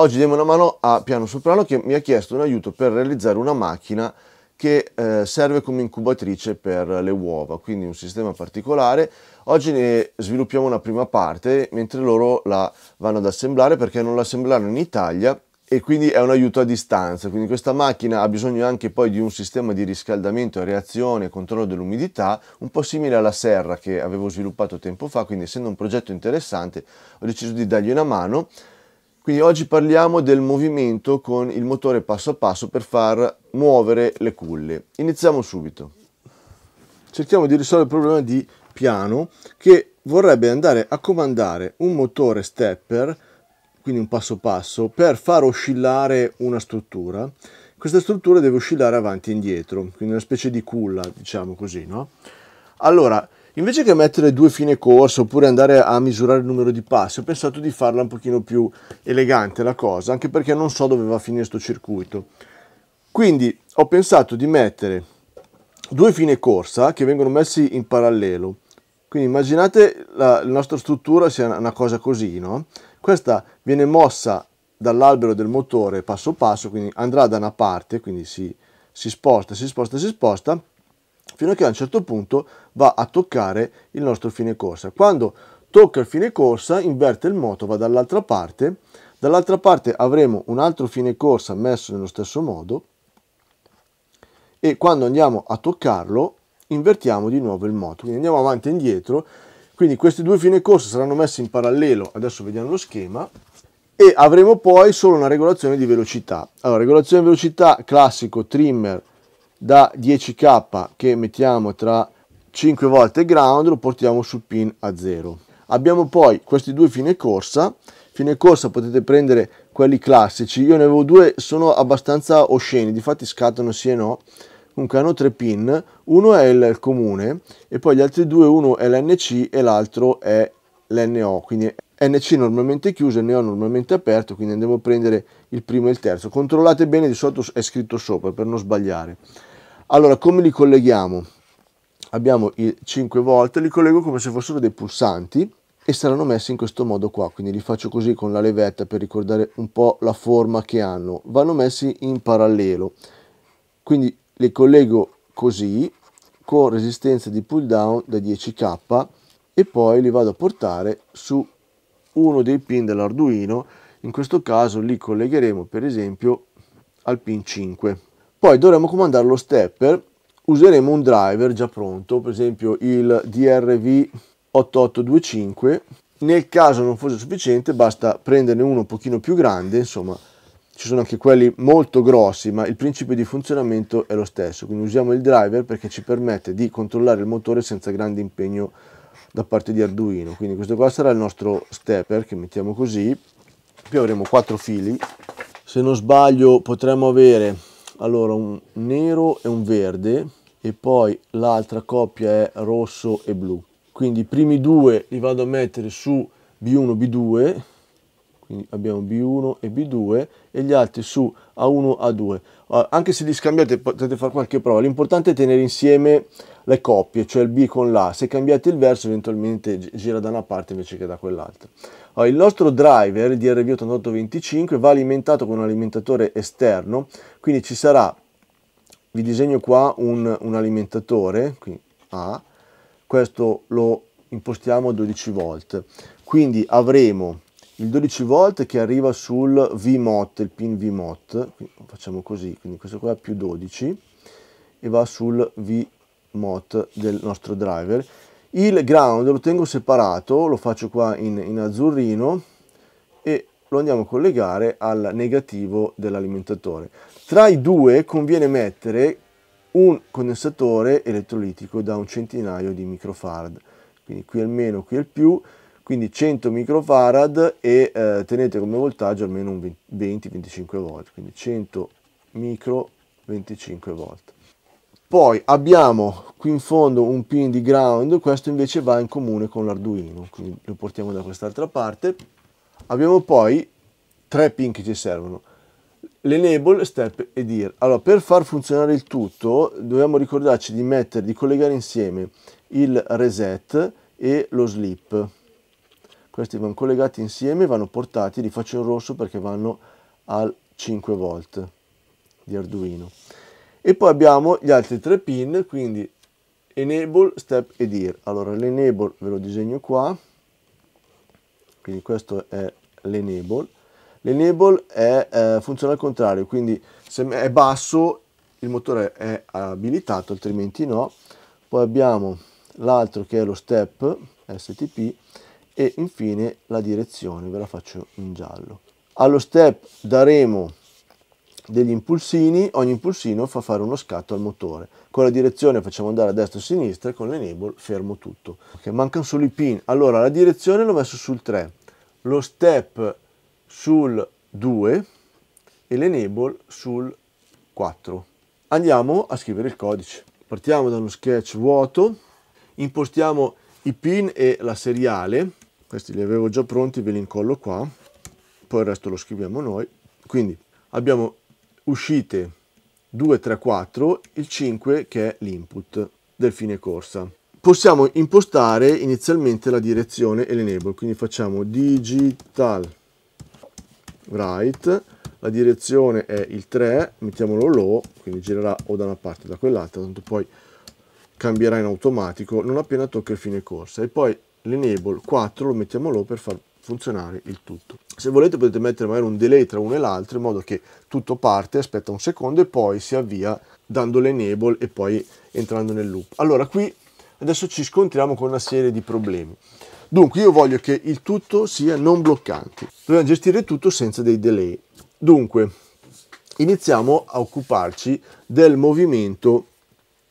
Oggi diamo una mano a Piano Soprano che mi ha chiesto un aiuto per realizzare una macchina che eh, serve come incubatrice per le uova, quindi un sistema particolare. Oggi ne sviluppiamo una prima parte, mentre loro la vanno ad assemblare perché non l'assemblarono in Italia e quindi è un aiuto a distanza. Quindi questa macchina ha bisogno anche poi di un sistema di riscaldamento, reazione e controllo dell'umidità, un po' simile alla serra che avevo sviluppato tempo fa, quindi essendo un progetto interessante ho deciso di dargli una mano. Quindi oggi parliamo del movimento con il motore passo a passo per far muovere le culle. Iniziamo subito. Cerchiamo di risolvere il problema di piano che vorrebbe andare a comandare un motore stepper, quindi un passo passo, per far oscillare una struttura. Questa struttura deve oscillare avanti e indietro, quindi una specie di culla, diciamo così, no? Allora, Invece che mettere due fine corsa oppure andare a misurare il numero di passi, ho pensato di farla un pochino più elegante la cosa, anche perché non so dove va a finire questo circuito. Quindi ho pensato di mettere due fine corsa che vengono messi in parallelo. Quindi immaginate la, la nostra struttura sia una cosa così, no? Questa viene mossa dall'albero del motore passo passo, quindi andrà da una parte, quindi si, si sposta, si sposta, si sposta, fino a che a un certo punto va a toccare il nostro fine corsa. Quando tocca il fine corsa inverte il moto, va dall'altra parte, dall'altra parte avremo un altro fine corsa messo nello stesso modo e quando andiamo a toccarlo invertiamo di nuovo il moto, quindi andiamo avanti e indietro, quindi questi due fine corsa saranno messi in parallelo, adesso vediamo lo schema, e avremo poi solo una regolazione di velocità. Allora, regolazione di velocità classico trimmer da 10k che mettiamo tra 5 volte ground lo portiamo sul pin a 0 abbiamo poi questi due fine corsa fine corsa potete prendere quelli classici io ne avevo due sono abbastanza osceni difatti scattano sì e no comunque hanno tre pin uno è il comune e poi gli altri due uno è l'NC e l'altro è l'NO quindi NC normalmente chiuso e NO normalmente aperto quindi andiamo a prendere il primo e il terzo controllate bene di sotto è scritto sopra per non sbagliare allora, come li colleghiamo? Abbiamo i 5 volt, li collego come se fossero dei pulsanti e saranno messi in questo modo qua, quindi li faccio così con la levetta per ricordare un po' la forma che hanno. Vanno messi in parallelo, quindi li collego così con resistenza di pull down da 10k e poi li vado a portare su uno dei pin dell'Arduino, in questo caso li collegheremo per esempio al pin 5. Poi dovremo comandare lo stepper, useremo un driver già pronto, per esempio il DRV8825. Nel caso non fosse sufficiente basta prenderne uno un pochino più grande, insomma ci sono anche quelli molto grossi, ma il principio di funzionamento è lo stesso. Quindi usiamo il driver perché ci permette di controllare il motore senza grande impegno da parte di Arduino. Quindi questo qua sarà il nostro stepper che mettiamo così. Qui avremo quattro fili. Se non sbaglio potremmo avere allora un nero e un verde e poi l'altra coppia è rosso e blu quindi i primi due li vado a mettere su B1 B2 quindi abbiamo B1 e B2 e gli altri su A1 A2 uh, ah, anche se li scambiate potete fare qualche prova l'importante è tenere insieme le coppie cioè il B con l'A se cambiate il verso eventualmente gira da una parte invece che da quell'altra uh, il nostro driver il DRV8825 va alimentato con un alimentatore esterno quindi ci sarà vi disegno qua un, un alimentatore quindi A questo lo impostiamo 12 volt quindi avremo il 12 volt che arriva sul VMOT, il pin VMOT, facciamo così, quindi questo qua è più 12 e va sul VMOT del nostro driver. Il ground lo tengo separato, lo faccio qua in, in azzurrino e lo andiamo a collegare al negativo dell'alimentatore. Tra i due conviene mettere un condensatore elettrolitico da un centinaio di microfarad, quindi qui almeno, meno, qui al più, quindi 100 microfarad e eh, tenete come voltaggio almeno 20-25 volt, quindi 100 micro 25 volt. Poi abbiamo qui in fondo un pin di ground, questo invece va in comune con l'Arduino, quindi lo portiamo da quest'altra parte. Abbiamo poi tre pin che ci servono, l'enable, step e dir. Allora, per far funzionare il tutto dobbiamo ricordarci di mettere, di collegare insieme il reset e lo slip questi vanno collegati insieme, vanno portati, li faccio in rosso perché vanno al 5 volt di Arduino. E poi abbiamo gli altri tre pin, quindi enable, step e ear. Allora l'enable ve lo disegno qua, quindi questo è l'enable. L'enable eh, funziona al contrario, quindi se è basso il motore è abilitato, altrimenti no. Poi abbiamo l'altro che è lo step, STP, e infine la direzione ve la faccio in giallo. Allo step daremo degli impulsini, ogni impulsino fa fare uno scatto al motore. Con la direzione facciamo andare a destra e a sinistra, e con l'enable fermo tutto. Okay, mancano solo i pin. Allora, la direzione l'ho messo sul 3, lo step sul 2 e l'enable sul 4. Andiamo a scrivere il codice. Partiamo da uno sketch vuoto, impostiamo i pin e la seriale, questi li avevo già pronti ve li incollo qua poi il resto lo scriviamo noi quindi abbiamo uscite 2 3 4 il 5 che è l'input del fine corsa possiamo impostare inizialmente la direzione e l'enable quindi facciamo digital right la direzione è il 3 mettiamolo low quindi girerà o da una parte o da quell'altra tanto poi cambierà in automatico non appena tocca il fine corsa e poi l'enable 4 lo mettiamo low per far funzionare il tutto. Se volete potete mettere magari un delay tra uno e l'altro in modo che tutto parte, aspetta un secondo e poi si avvia dando l'enable e poi entrando nel loop. Allora qui adesso ci scontriamo con una serie di problemi. Dunque io voglio che il tutto sia non bloccante. Dobbiamo gestire tutto senza dei delay. Dunque iniziamo a occuparci del movimento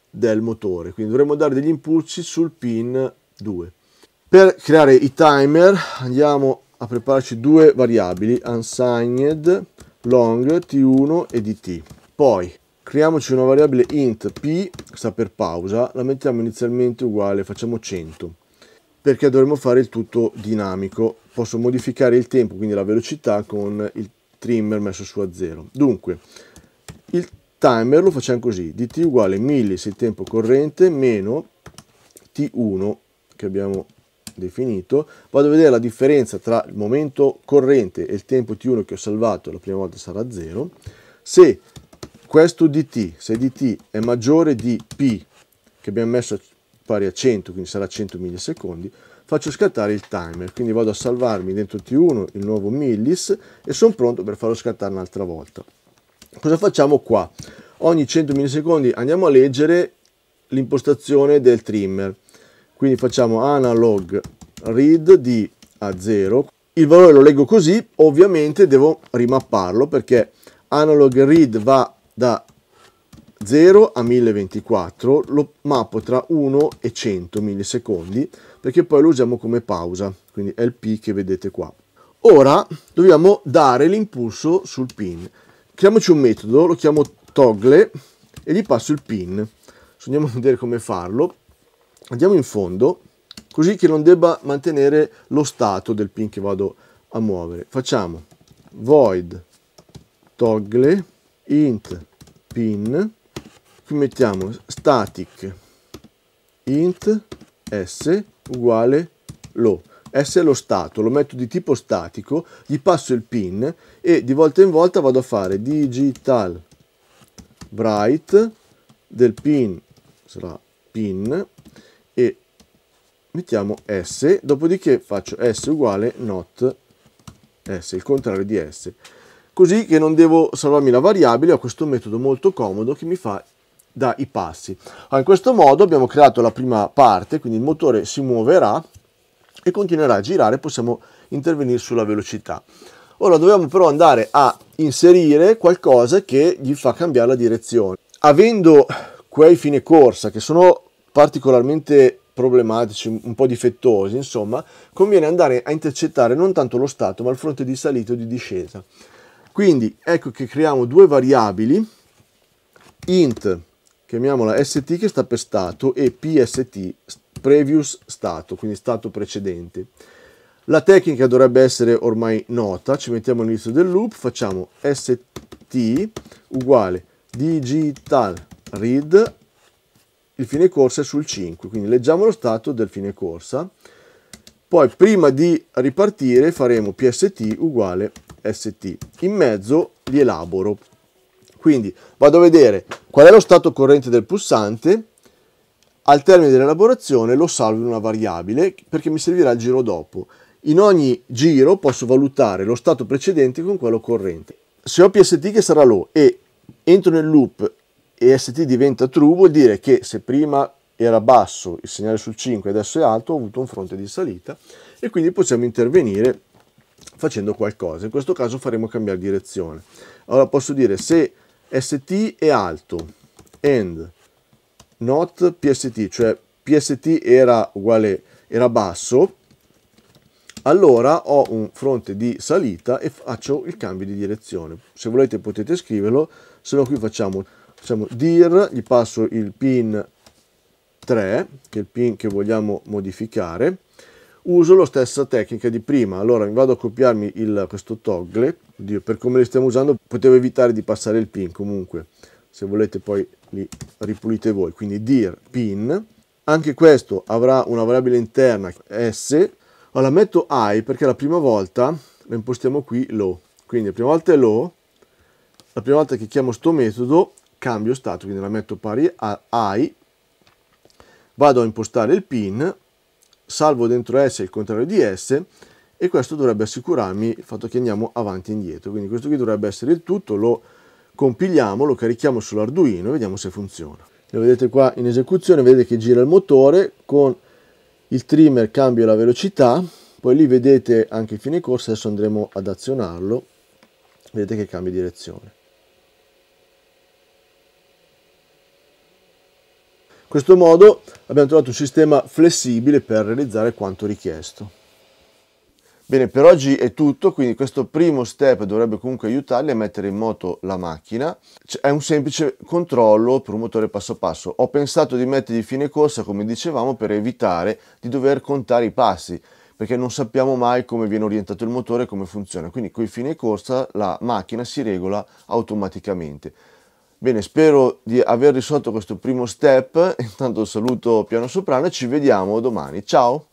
del motore, quindi dovremmo dare degli impulsi sul pin 2. Per creare i timer andiamo a prepararci due variabili, unsigned, long, t1 e dt. Poi creiamoci una variabile int p, sta per pausa, la mettiamo inizialmente uguale, facciamo 100, perché dovremmo fare il tutto dinamico. Posso modificare il tempo, quindi la velocità, con il trimmer messo su a 0. Dunque, il timer lo facciamo così, dt uguale millis il tempo corrente meno t1 che abbiamo definito, vado a vedere la differenza tra il momento corrente e il tempo t1 che ho salvato, la prima volta sarà 0, se questo dt, se dt è maggiore di p che abbiamo messo pari a 100, quindi sarà 100 millisecondi, faccio scattare il timer, quindi vado a salvarmi dentro T1 il nuovo millis e sono pronto per farlo scattare un'altra volta. Cosa facciamo qua? Ogni 100 millisecondi andiamo a leggere l'impostazione del trimmer quindi facciamo analog read di a 0 il valore lo leggo così ovviamente devo rimapparlo perché analog read va da 0 a 1024 lo mappo tra 1 e 100 millisecondi perché poi lo usiamo come pausa quindi è il P che vedete qua ora dobbiamo dare l'impulso sul pin creiamoci un metodo lo chiamo toggle e gli passo il pin andiamo a vedere come farlo andiamo in fondo così che non debba mantenere lo stato del pin che vado a muovere facciamo void toggle int pin qui mettiamo static int s uguale low S è lo stato, lo metto di tipo statico, gli passo il pin e di volta in volta vado a fare digital bright del pin, sarà pin, mettiamo S, dopodiché faccio S uguale not S, il contrario di S. Così che non devo salvarmi la variabile, ho questo metodo molto comodo che mi fa da i passi. Allora, ah, in questo modo abbiamo creato la prima parte, quindi il motore si muoverà e continuerà a girare, possiamo intervenire sulla velocità. Ora dobbiamo però andare a inserire qualcosa che gli fa cambiare la direzione. Avendo quei fine corsa che sono particolarmente problematici, un po' difettosi, insomma, conviene andare a intercettare non tanto lo stato, ma il fronte di salita o di discesa. Quindi ecco che creiamo due variabili, int, chiamiamola st che sta per stato, e pst, previous stato, quindi stato precedente. La tecnica dovrebbe essere ormai nota, ci mettiamo all'inizio del loop, facciamo st uguale digital read il fine corsa è sul 5, quindi leggiamo lo stato del fine corsa, poi prima di ripartire faremo pst uguale st, in mezzo li elaboro, quindi vado a vedere qual è lo stato corrente del pulsante, al termine dell'elaborazione lo salvo in una variabile perché mi servirà il giro dopo. In ogni giro posso valutare lo stato precedente con quello corrente. Se ho PST che sarà low e entro nel loop EST diventa true vuol dire che se prima era basso il segnale sul 5 adesso è alto ho avuto un fronte di salita e quindi possiamo intervenire facendo qualcosa in questo caso faremo cambiare direzione allora posso dire se ST è alto and not PST cioè PST era uguale era basso allora ho un fronte di salita e faccio il cambio di direzione se volete potete scriverlo se no qui facciamo facciamo dir, gli passo il pin 3, che è il pin che vogliamo modificare, uso la stessa tecnica di prima, allora vado a copiarmi il, questo toggle, Oddio, per come li stiamo usando potevo evitare di passare il pin comunque, se volete poi li ripulite voi, quindi dir pin, anche questo avrà una variabile interna s, allora metto i perché la prima volta lo impostiamo qui low, quindi la prima volta è low, la prima volta che chiamo sto metodo cambio stato, quindi la metto pari a I, vado a impostare il pin, salvo dentro S il contrario di S e questo dovrebbe assicurarmi il fatto che andiamo avanti e indietro. Quindi questo qui dovrebbe essere il tutto, lo compiliamo, lo carichiamo sull'Arduino e vediamo se funziona. Lo vedete qua in esecuzione, vedete che gira il motore, con il trimmer cambio la velocità, poi lì vedete anche il fine corsa, adesso andremo ad azionarlo, vedete che cambia direzione. In questo modo abbiamo trovato un sistema flessibile per realizzare quanto richiesto. Bene, per oggi è tutto, quindi questo primo step dovrebbe comunque aiutarli a mettere in moto la macchina. È un semplice controllo per un motore passo passo. Ho pensato di mettergli fine corsa, come dicevamo, per evitare di dover contare i passi, perché non sappiamo mai come viene orientato il motore e come funziona. Quindi con i fine corsa la macchina si regola automaticamente. Bene, spero di aver risolto questo primo step, intanto saluto piano soprano e ci vediamo domani. Ciao!